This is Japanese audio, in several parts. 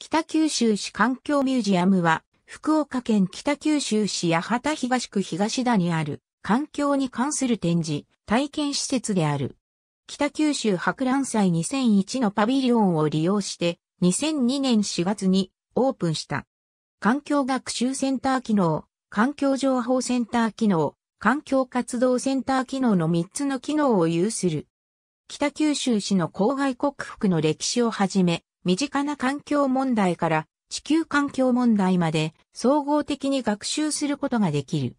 北九州市環境ミュージアムは、福岡県北九州市八幡東区東田にある、環境に関する展示、体験施設である。北九州博覧祭2001のパビリオンを利用して、2002年4月にオープンした。環境学習センター機能、環境情報センター機能、環境活動センター機能の3つの機能を有する。北九州市の郊外国服の歴史をはじめ、身近な環境問題から地球環境問題まで総合的に学習することができる。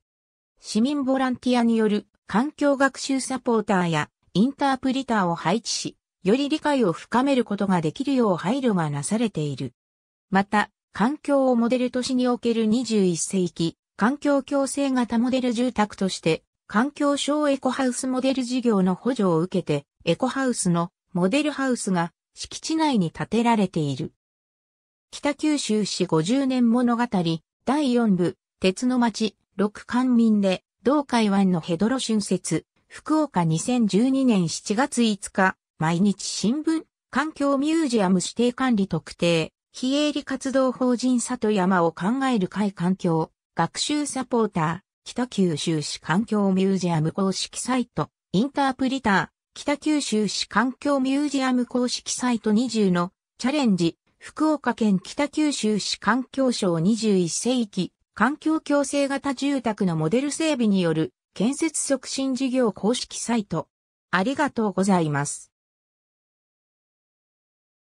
市民ボランティアによる環境学習サポーターやインタープリターを配置し、より理解を深めることができるよう配慮がなされている。また、環境をモデル都市における21世紀、環境共生型モデル住宅として、環境省エコハウスモデル事業の補助を受けて、エコハウスのモデルハウスが敷地内に建てられている。北九州市50年物語第4部鉄の町六官民で同海湾のヘドロ春節福岡2012年7月5日毎日新聞環境ミュージアム指定管理特定非営利活動法人里山を考える会環境学習サポーター北九州市環境ミュージアム公式サイトインタープリター、北九州市環境ミュージアム公式サイト20のチャレンジ、福岡県北九州市環境省21世紀環境共生型住宅のモデル整備による建設促進事業公式サイト。ありがとうございます。